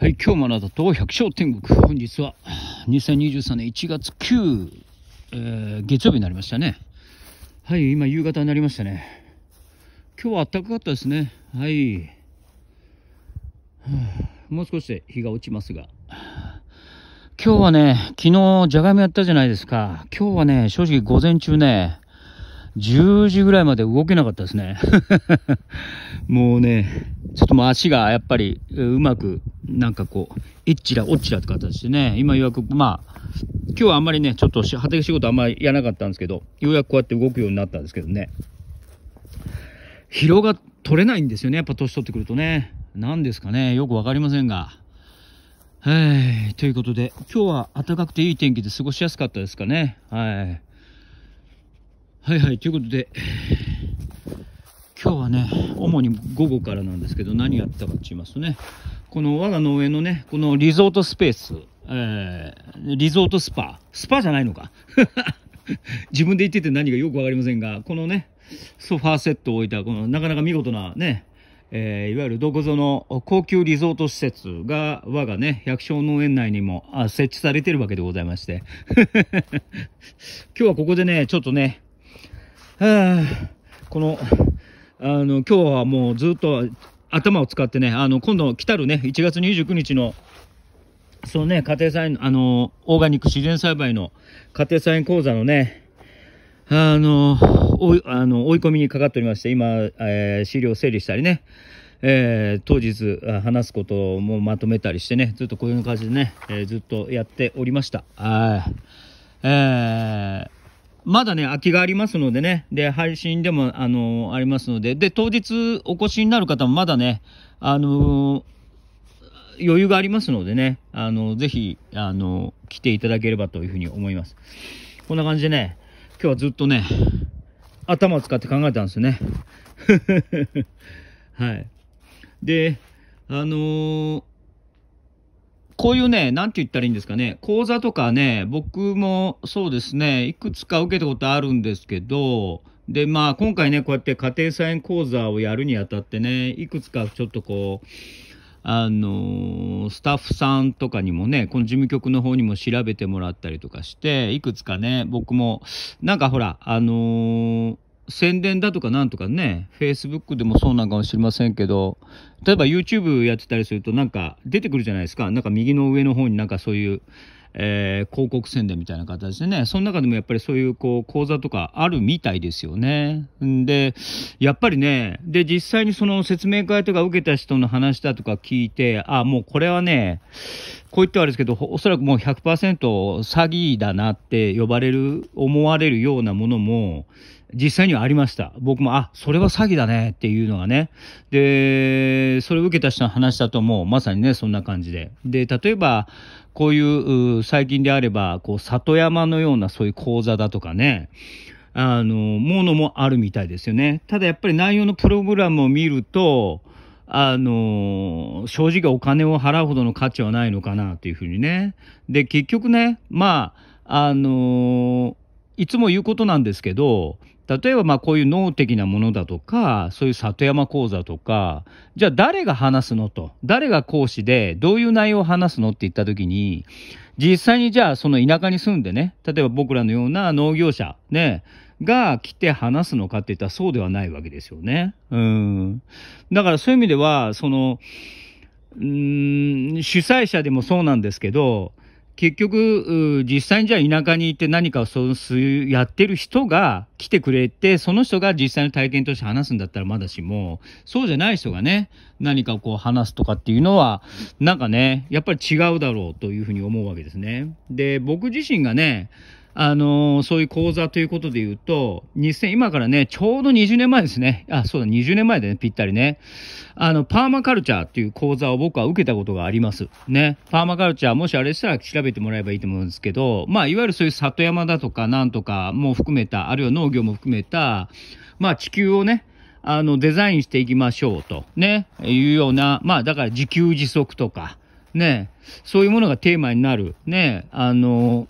はい、今日もあなたと百姓天国。本日は2023年1月9、えー、月曜日になりましたね。はい、今夕方になりましたね。今日は暖かかったですね。はい。もう少しで日が落ちますが。今日はね、昨日じゃがいもやったじゃないですか。今日はね、正直午前中ね、10時ぐらいまで動けなかったですね。もうね、ちょっともう足がやっぱりうまく、なんかこう、いっちらおっちらって形でね、今ようやく、まあ、今日はあんまりね、ちょっと畑仕事あんまりやらなかったんですけど、ようやくこうやって動くようになったんですけどね。疲労が取れないんですよね、やっぱ年取ってくるとね。何ですかね、よくわかりませんが。はい、ということで、今日は暖かくていい天気で過ごしやすかったですかね。はい。はいはい、ということで、今日はね、主に午後からなんですけど、何やったかって言いますとね、この我が農園のね、このリゾートスペース、えー、リゾートスパ、スパじゃないのか。自分で言ってて何かよく分かりませんが、このね、ソファーセットを置いた、このなかなか見事なね、えー、いわゆるどこぞの高級リゾート施設が我がね百姓農園内にも設置されてるわけでございまして 今日はここでねちょっとねこの、あの、今日はもうずっと頭を使ってね、あの、今度来たるね、1月29日の、そのね、家庭菜園、あの、オーガニック自然栽培の家庭菜園講座のね、あの、追いあの追い込みにかかっておりまして、今、えー、資料整理したりね、えー、当日話すこともまとめたりしてね、ずっとこういう感じでね、えー、ずっとやっておりました。はい。えーまだね、空きがありますのでね、で、配信でも、あのー、ありますので、で、当日お越しになる方もまだね、あのー、余裕がありますのでね、あのー、ぜひ、あの来ていただければというふうに思います。こんな感じでね、今日はずっとね、頭を使って考えたんですよね。はい。で、あのこういうね、なんて言ったらいいんですかね、講座とかね、僕もそうですね、いくつか受けたことあるんですけど、で、まあ、今回ね、こうやって家庭菜園講座をやるにあたってね、いくつかちょっとこう、あのスタッフさんとかにもね、この事務局の方にも調べてもらったりとかして、いくつかね、僕も、なんかほら、あのー宣伝だとかなんとかね、Facebook でもそうなのかもしれませんけど、例えば YouTube やってたりするとなんか出てくるじゃないですか。なんか右の上の方になんかそういう、えー、広告宣伝みたいな形でね、その中でもやっぱりそういうこう講座とかあるみたいですよね。で、やっぱりね、で、実際にその説明会とか受けた人の話だとか聞いて、あ、もうこれはね、こう言ってはあれですけど、おそらくもう100%詐欺だなって呼ばれる、思われるようなものも、実際にはありました。僕も、あ、それは詐欺だねっていうのがね。で、それを受けた人の話だともうまさにね、そんな感じで。で、例えば、こういう最近であれば、こう、里山のようなそういう講座だとかね、あの、ものもあるみたいですよね。ただやっぱり内容のプログラムを見ると、あの、正直お金を払うほどの価値はないのかなというふうにね。で、結局ね、まあ、あの、いつも言うことなんですけど、例えばまあこういう脳的なものだとかそういう里山講座とかじゃあ誰が話すのと誰が講師でどういう内容を話すのって言った時に実際にじゃあその田舎に住んでね例えば僕らのような農業者ねが来て話すのかって言ったらそうではないわけですよね。うんだからそういう意味ではそのうん主催者でもそうなんですけど結局、実際にじゃあ田舎に行って何かをそうやってる人が来てくれて、その人が実際の体験として話すんだったらまだしも、そうじゃない人がね、何かこう話すとかっていうのは、なんかね、やっぱり違うだろうというふうに思うわけですね。で、僕自身がね、あのー、そういう講座ということで言うと、2000、今からね、ちょうど20年前ですね。あ、そうだ、20年前でね、ぴったりね。あの、パーマカルチャーっていう講座を僕は受けたことがあります。ね。パーマカルチャー、もしあれしたら調べてもらえばいいと思うんですけど、まあ、いわゆるそういう里山だとか、なんとかも含めた、あるいは農業も含めた、まあ、地球をね、あの、デザインしていきましょうと、ね、いうような、まあ、だから自給自足とか、ね、そういうものがテーマになる、ね、あの、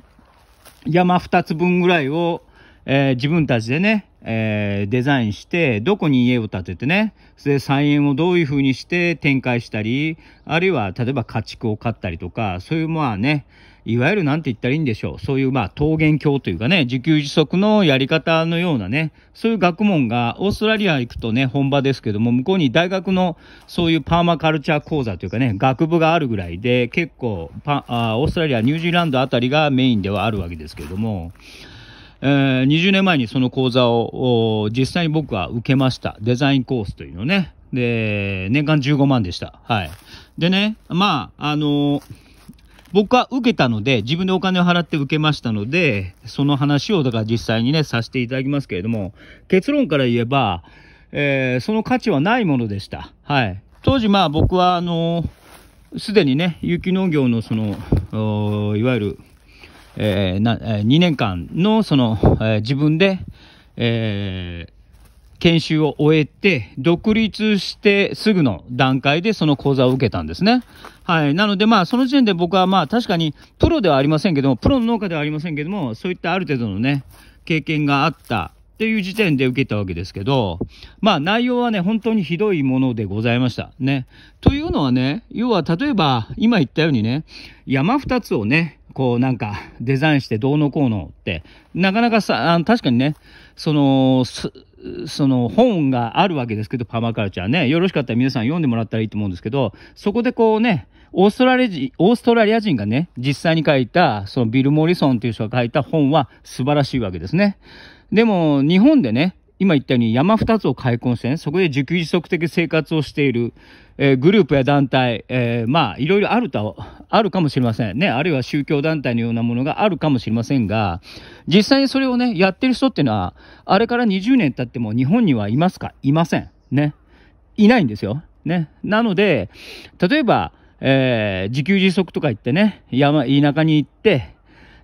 山2つ分ぐらいを、えー、自分たちでね、えー、デザインして、どこに家を建ててね、それで菜園をどういうふうにして展開したり、あるいは例えば家畜を飼ったりとか、そういうまあね、いわゆるなんて言ったらいいんでしょう。そういうまあ、桃源郷というかね、自給自足のやり方のようなね、そういう学問が、オーストラリア行くとね、本場ですけども、向こうに大学のそういうパーマカルチャー講座というかね、学部があるぐらいで、結構パあ、オーストラリア、ニュージーランドあたりがメインではあるわけですけども、えー、20年前にその講座を実際に僕は受けました。デザインコースというのね。で、年間15万でした。はい。でね、まあ、あのー僕は受けたので、自分でお金を払って受けましたので、その話をだから実際にね、させていただきますけれども、結論から言えば、えー、その価値はないものでした。はい。当時まあ僕はあのす、でにね、有機農業のその、いわゆる、えーなえー、2年間のその、えー、自分で、えー、研修を終えて、独立してすぐの段階でその講座を受けたんですね。はい。なので、まあ、その時点で僕は、まあ、確かに、プロではありませんけども、プロの農家ではありませんけども、そういったある程度のね、経験があったっていう時点で受けたわけですけど、まあ、内容はね、本当にひどいものでございました。ね。というのはね、要は、例えば、今言ったようにね、山二つをね、こうなんかデザインしてどうのこうのって、なかなかさ、あ確かにね、その、その本があるわけですけど、パーマカルチャーね。よろしかったら皆さん読んでもらったらいいと思うんですけど、そこでこうね、オーストラリア人、オーストラリア人がね、実際に書いた、そのビル・モリソンという人が書いた本は素晴らしいわけですね。でも、日本でね、今言ったように山二つを開墾して、ね、そこで自給自足的生活をしている、えー、グループや団体、えー、まあいろいろあるとあるかもしれませんねあるいは宗教団体のようなものがあるかもしれませんが実際にそれをねやってる人っていうのはあれから20年経っても日本にはいますかいませんねいないんですよねなので例えば、えー、自給自足とか言ってね山田舎に行って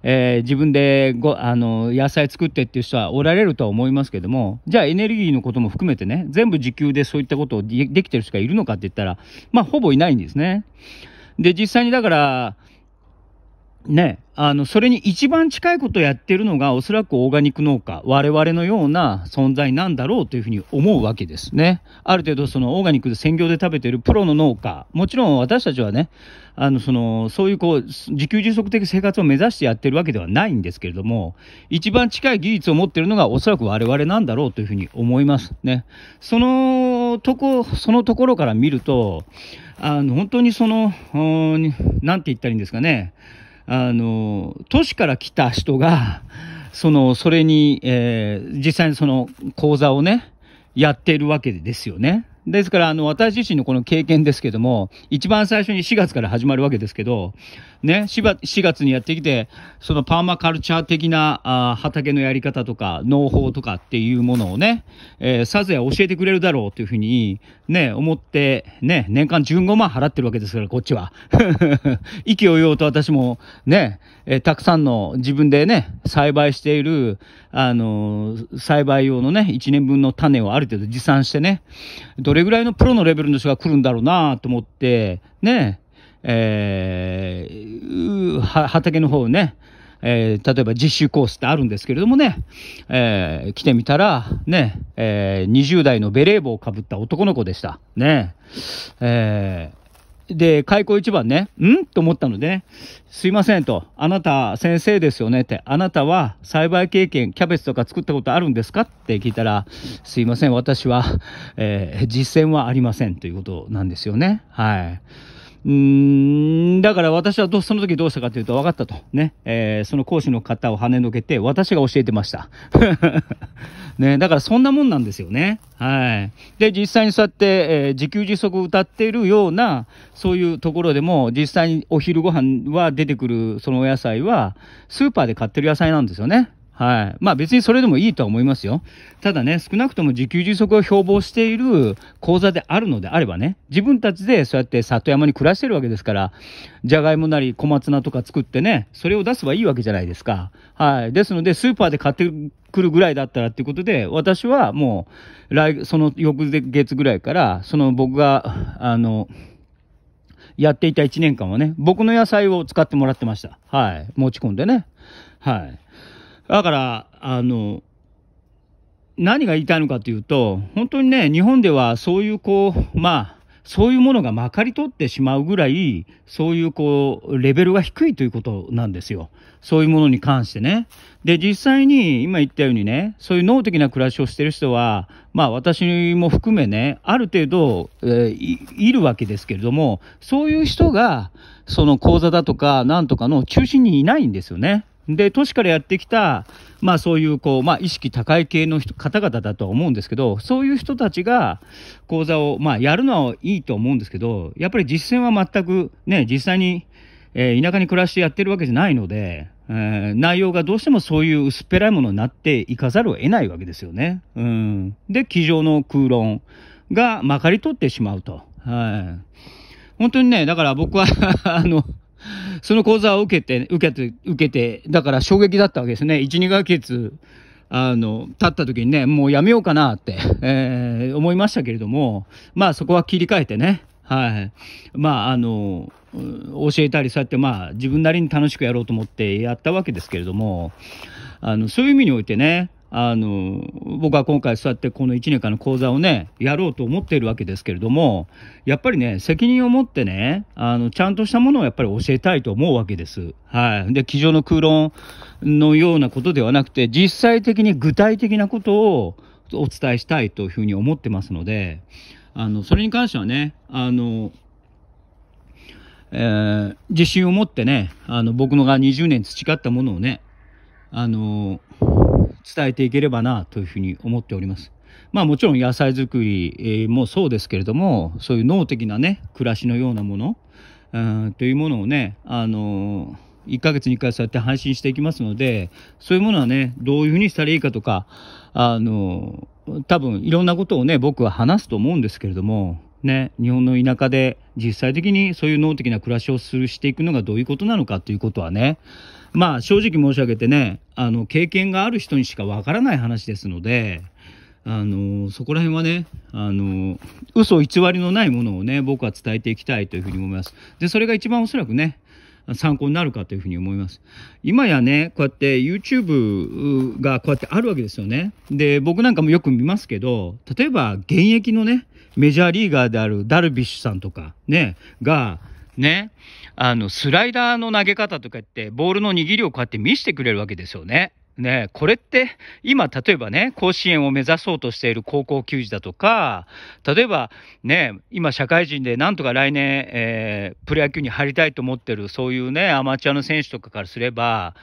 えー、自分でごあの野菜作ってっていう人はおられるとは思いますけどもじゃあエネルギーのことも含めてね全部自給でそういったことをできてる人がいるのかって言ったらまあほぼいないんですね。で実際にだからね、あの、それに一番近いことをやってるのが、おそらくオーガニック農家、我々のような存在なんだろうというふうに思うわけですね。ある程度、そのオーガニックで専業で食べてるプロの農家、もちろん私たちはね、あの、その、そういうこう、自給自足的生活を目指してやってるわけではないんですけれども、一番近い技術を持ってるのが、おそらく我々なんだろうというふうに思いますね。そのとこ、そのところから見ると、あの、本当にその、何て言ったらいいんですかね、あの、都市から来た人が、その、それに、えー、実際にその講座をね、やっているわけですよね。ですから、あの、私自身のこの経験ですけども、一番最初に4月から始まるわけですけど、ね、4月にやってきて、そのパーマカルチャー的なあ畑のやり方とか、農法とかっていうものをね、えー、さや教えてくれるだろうというふうに、ね、思って、ね、年間15万払ってるわけですから、こっちは。意気揚々と私も、ね、えー、たくさんの自分でね、栽培している、あのー、栽培用のね、1年分の種をある程度持参してね、どれぐらいのプロのレベルの人が来るんだろうなと思って、ね、えー、畑の方ね、えー、例えば実習コースってあるんですけれどもね、えー、来てみたら、ね、えー、20代のベレー帽をかぶった男の子でした。ね、えーで、開口一番ね、んと思ったのでね、すいませんと、あなた先生ですよねって、あなたは栽培経験、キャベツとか作ったことあるんですかって聞いたら、すいません、私は、えー、実践はありませんということなんですよね。はい。うーん、だから私はどその時どうしたかというと、分かったと。ね。えー、その講師の方を跳ねのけて、私が教えてました。ね、だからそんなもんなんですよね。はい。で、実際にそうやって、えー、自給自足歌っているような、そういうところでも、実際にお昼ご飯は出てくるそのお野菜は、スーパーで買ってる野菜なんですよね。はい。まあ別にそれでもいいとは思いますよ。ただね、少なくとも自給自足を標榜している講座であるのであればね、自分たちでそうやって里山に暮らしてるわけですから、じゃがいもなり小松菜とか作ってね、それを出せばいいわけじゃないですか。はい。ですので、スーパーで買ってくるぐらいだったらっていうことで、私はもう、来、その翌月ぐらいから、その僕が、あの、やっていた1年間はね、僕の野菜を使ってもらってました。はい。持ち込んでね。はい。だから、あの、何が言いたいのかというと、本当にね、日本ではそういうこう、まあ、そういうものがまかり通ってしまうぐらい、そういうこう、レベルが低いということなんですよ。そういうものに関してね。で、実際に今言ったようにね、そういう脳的な暮らしをしてる人は、まあ私も含めね、ある程度、えー、いるわけですけれども、そういう人が、その講座だとか、なんとかの中心にいないんですよね。で、都市からやってきた、まあそういう、こう、まあ意識高い系の方々だとは思うんですけど、そういう人たちが講座を、まあやるのはいいと思うんですけど、やっぱり実践は全くね、実際に、えー、田舎に暮らしてやってるわけじゃないので、えー、内容がどうしてもそういう薄っぺらいものになっていかざるを得ないわけですよね。うん。で、机上の空論がまかり取ってしまうと。はい。本当にね、だから僕は あの、その講座を受けて、受けて、受けて、だから衝撃だったわけですね。1、2ヶ月、あの、経った時にね、もうやめようかなって、えー、思いましたけれども、まあそこは切り替えてね、はい。まあ、あの、教えたり、そうやって、まあ、自分なりに楽しくやろうと思ってやったわけですけれども、あの、そういう意味においてね、あの僕は今回そうやってこの1年間の講座をねやろうと思っているわけですけれどもやっぱりね責任を持ってねあのちゃんとしたものをやっぱり教えたいと思うわけです。はい、で机上の空論のようなことではなくて実際的に具体的なことをお伝えしたいというふうに思ってますのであのそれに関してはねあのえー、自信を持ってねあの僕のが20年培ったものをねあの伝えていければなというふうに思っております。まあもちろん野菜作りもそうですけれどもそういう脳的なね暮らしのようなものうんというものをねあの1ヶ月に1回そうやって配信していきますのでそういうものはねどういうふうにしたらいいかとかあの多分いろんなことをね僕は話すと思うんですけれどもね、日本の田舎で実際的にそういう能的な暮らしをするしていくのがどういうことなのかということはね、まあ正直申し上げてね、あの経験がある人にしかわからない話ですので、あのそこら辺はね、あの嘘偽りのないものをね、僕は伝えていきたいというふうに思います。で、それが一番おそらくね、参考になるかというふうに思います。今やね、こうやって YouTube がこうやってあるわけですよね。で、僕なんかもよく見ますけど、例えば現役のね、メジャーリーガーであるダルビッシュさんとかね、が、ね、あの、スライダーの投げ方とか言って、ボールの握りをこうやって見せてくれるわけですよね。ねこれって今例えばね甲子園を目指そうとしている高校球児だとか例えばね今社会人でなんとか来年、えー、プロ野球に入りたいと思ってるそういうねアマチュアの選手とかからすれば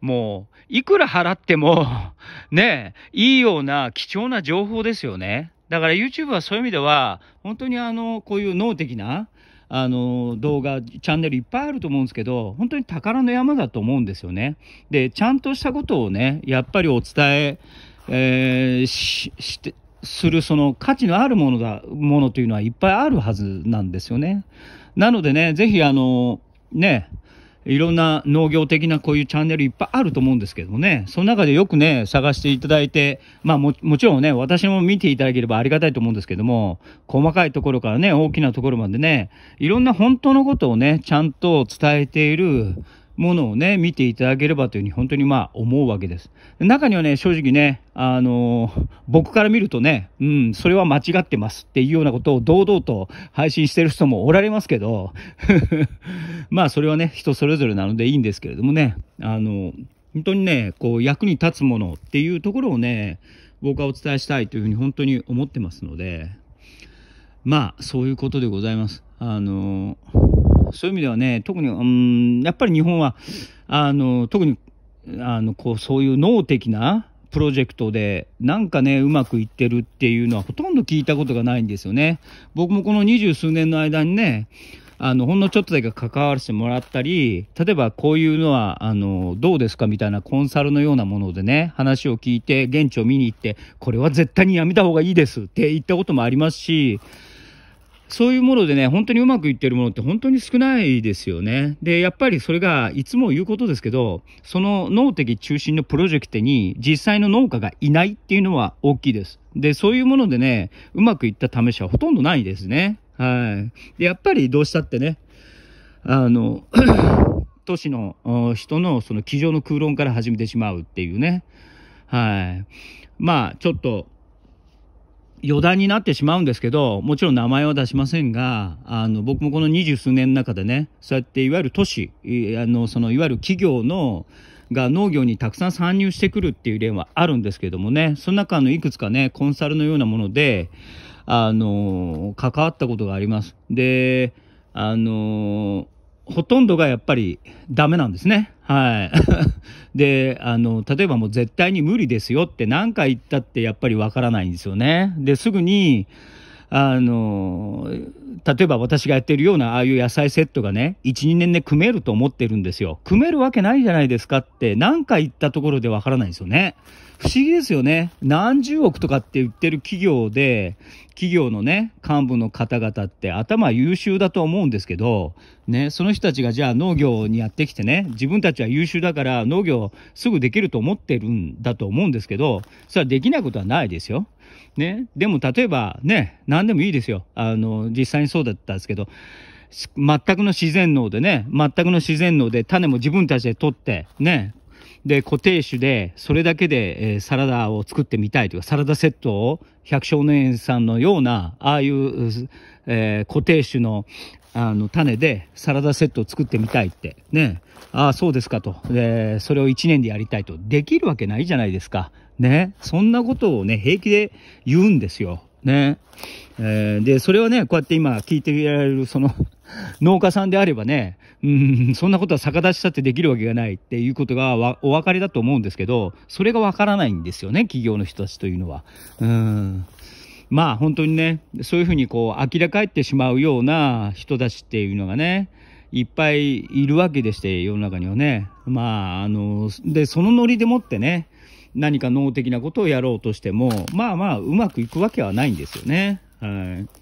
もういくら払っても ねいいような貴重な情報ですよね。だから YouTube はそういう意味では本当にあのこういう脳的なあの動画チャンネルいっぱいあると思うんですけど本当に宝の山だと思うんですよね。でちゃんとしたことをねやっぱりお伝ええー、してするその価値のあるものだものというのはいっぱいあるはずなんですよね。なのでね、ぜひあのね、いろんな農業的なこういうチャンネルいっぱいあると思うんですけどもね、その中でよくね、探していただいて、まあもちろんね、私も見ていただければありがたいと思うんですけども、細かいところからね、大きなところまでね、いろんな本当のことをね、ちゃんと伝えている、ものをね、見ていただければというふうに本当にまあ思うわけです。中にはね、正直ね、あのー、僕から見るとね、うん、それは間違ってますっていうようなことを堂々と配信してる人もおられますけど、まあそれはね、人それぞれなのでいいんですけれどもね、あのー、本当にね、こう役に立つものっていうところをね、僕はお伝えしたいというふうに本当に思ってますので、まあそういうことでございます。あのーそういう意味ではね、特に、うん、やっぱり日本は、あの、特に、あの、こう、そういう脳的な、プロジェクトで、なんかね、うまくいってるっていうのは、ほとんど聞いたことがないんですよね。僕もこの二十数年の間にね、あの、ほんのちょっとだけ関わらせてもらったり、例えばこういうのは、あの、どうですかみたいなコンサルのようなものでね、話を聞いて、現地を見に行って、これは絶対にやめた方がいいですって言ったこともありますし、そういうものでね、本当にうまくいってるものって本当に少ないですよね。で、やっぱりそれがいつも言うことですけど、その脳的中心のプロジェクトに実際の農家がいないっていうのは大きいです。で、そういうものでね、うまくいった試しはほとんどないですね。はい。で、やっぱりどうしたってね、あの、都市の人のその机上の空論から始めてしまうっていうね。はい。まあ、ちょっと、余談になってしまうんですけど、もちろん名前は出しませんが、あの、僕もこの二十数年の中でね、そうやっていわゆる都市、あの、そのいわゆる企業の、が農業にたくさん参入してくるっていう例はあるんですけどもね、その中のいくつかね、コンサルのようなもので、あの、関わったことがあります。で、あの、ほとんどがやっぱりダメなんですね。はい。で、あの、例えばもう絶対に無理ですよって何回言ったってやっぱりわからないんですよね。で、すぐに、あの、例えば私がやってるようなああいう野菜セットがね、1、2年で組めると思ってるんですよ。組めるわけないじゃないですかって何回言ったところでわからないんですよね。不思議ですよね。何十億とかって言ってる企業で、企業のね、幹部の方々って頭優秀だと思うんですけど、ね、その人たちがじゃあ農業にやってきてね、自分たちは優秀だから農業すぐできると思ってるんだと思うんですけど、それはできないことはないですよ。ね、でも例えばね、何でもいいですよ。あの、実際にそうだったんですけど、全くの自然農でね、全くの自然農で種も自分たちで取って、ね、で、固定種で、それだけで、えサラダを作ってみたいというか、サラダセットを百の園さんのような、ああいう、えー、固定種の、あの、種でサラダセットを作ってみたいって。ね。ああ、そうですかと。で、それを1年でやりたいと。できるわけないじゃないですか。ね。そんなことをね、平気で言うんですよ。ね。えー、で、それはね、こうやって今聞いていられる、その農家さんであればね、うん、そんなことは逆立ちしたってできるわけがないっていうことがお分かりだと思うんですけど、それがわからないんですよね、企業の人たちというのは。うんまあ本当にね、そういうふうにこう、明らかえってしまうような人たちっていうのがね、いっぱいいるわけでして、世の中にはね。まあ、あの、で、そのノリでもってね、何か脳的なことをやろうとしても、まあまあ、うまくいくわけはないんですよね。はい。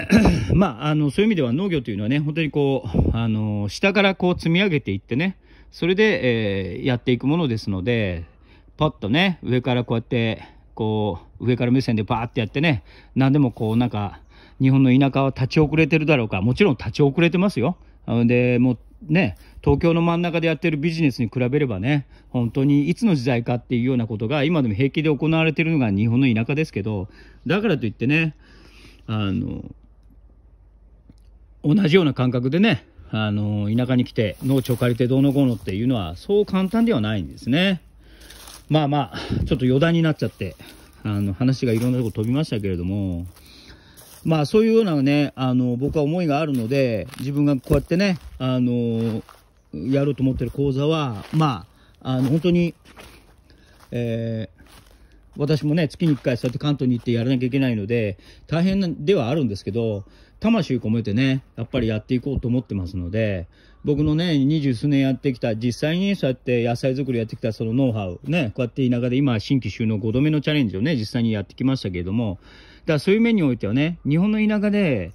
まあ、あのそういう意味では農業というのはね本当にこうあの下からこう積み上げていってねそれで、えー、やっていくものですのでパッとね上からこうやってこう上から目線でバーってやってね何でもこうなんか日本の田舎は立ち遅れてるだろうかもちろん立ち遅れてますよ。でもうね、東京の真ん中でやってるビジネスに比べればね、本当にいつの時代かっていうようなことが、今でも平気で行われてるのが日本の田舎ですけど、だからといってね、あの同じような感覚でね、あの田舎に来て農地を借りてどうのこうのっていうのはそう簡単ではないんですね。まあまあ、ちょっと余談になっちゃって、あの話がいろんなとこ飛びましたけれども、まあそういうようなね、あの僕は思いがあるので、自分がこうやってね、あのやろうと思ってる講座は、まあ、あの本当に、えー、私もね、月に1回そうやって関東に行ってやらなきゃいけないので、大変ではあるんですけど、魂込めてね、やっぱりやっていこうと思ってますので、僕のね、二十数年やってきた、実際にそうやって野菜作りやってきたそのノウハウ、ね、こうやって田舎で今、新規収納5度目のチャレンジをね、実際にやってきましたけれども、だからそういう面においてはね、日本の田舎で、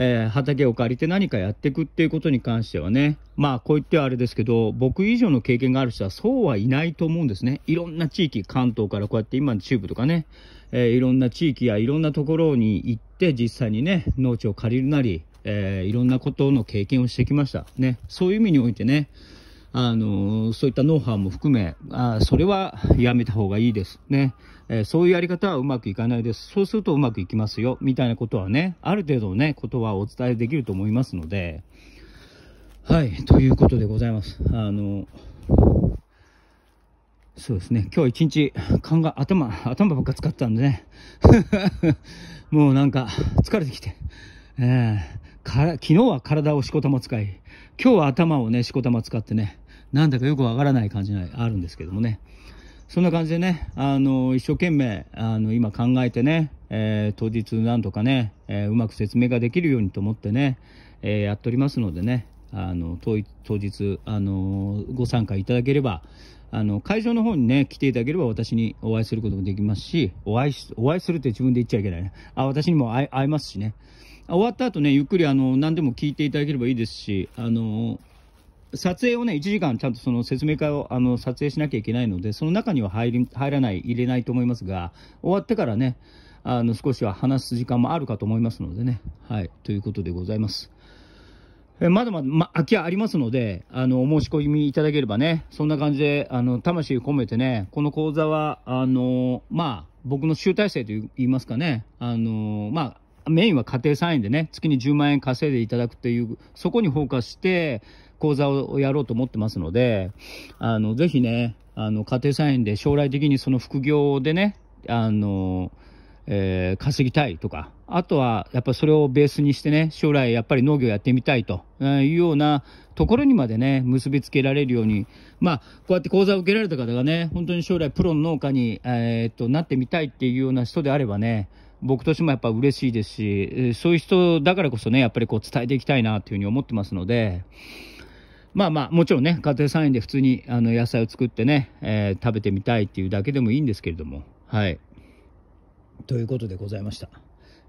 えー、畑を借りて何かやっていくっていうことに関してはね、まあこう言ってはあれですけど、僕以上の経験がある人はそうはいないと思うんですね。いろんな地域、関東からこうやって今中部とかね、えー、いろんな地域やいろんなところに行って実際にね、農地を借りるなり、えー、いろんなことの経験をしてきました。ね、そういう意味においてね、あの、そういったノウハウも含め、あそれはやめた方がいいですね、えー、そういうやり方はうまくいかないです。そうするとうまくいきますよ、みたいなことはね、ある程度ね、ことはお伝えできると思いますので、はい、ということでございます。あの、そうですね、今日一日、考え、頭、頭ばっか使ったんでね、もうなんか疲れてきて、えー、から昨日は体をしこたま使い、今日は頭をね、しこたま使ってね、なんだかよくわからない感じがあるんですけどもね。そんな感じでね、あの、一生懸命、あの、今考えてね、えー、当日なんとかね、えー、うまく説明ができるようにと思ってね、えー、やっておりますのでね、あの、当日、あの、ご参加いただければ、あの、会場の方にね、来ていただければ私にお会いすることもできますし、お会いお会いするって自分で言っちゃいけないね。あ、私にも会えますしね。終わった後ね、ゆっくりあの何でも聞いていただければいいですし、あの撮影をね、1時間ちゃんとその説明会をあの撮影しなきゃいけないので、その中には入り入らない、入れないと思いますが、終わってからね、あの少しは話す時間もあるかと思いますのでね。はい、ということでございます。えまだまだ、ま、空き家ありますので、あの、お申し込みいただければね、そんな感じで、あの、魂込めてね、この講座は、あの、まあ、僕の集大成と言いますかね、あの、まあ、メインは家庭菜園でね、月に10万円稼いでいただくっていう、そこにフォーカスして、講座をやろうと思ってますので、あの、ぜひね、あの、家庭菜園で将来的にその副業でね、あの、えー、稼ぎたいとか、あとはやっぱそれをベースにしてね、将来やっぱり農業やってみたいというようなところにまでね、結びつけられるように、まあ、こうやって講座を受けられた方がね、本当に将来プロの農家に、えー、っとなってみたいっていうような人であればね、僕としてもやっぱ嬉しいですし、そういう人だからこそね、やっぱりこう伝えていきたいなというふうに思ってますので、まあまあ、もちろんね、家庭菜園で普通にあの野菜を作ってね、えー、食べてみたいっていうだけでもいいんですけれども、はい。ということでございました。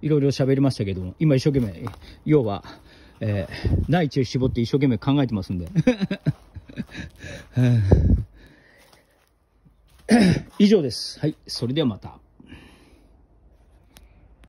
いろいろ喋りましたけども、今一生懸命、要は、えー、内地を絞って一生懸命考えてますんで。以上です。はい。それではまた。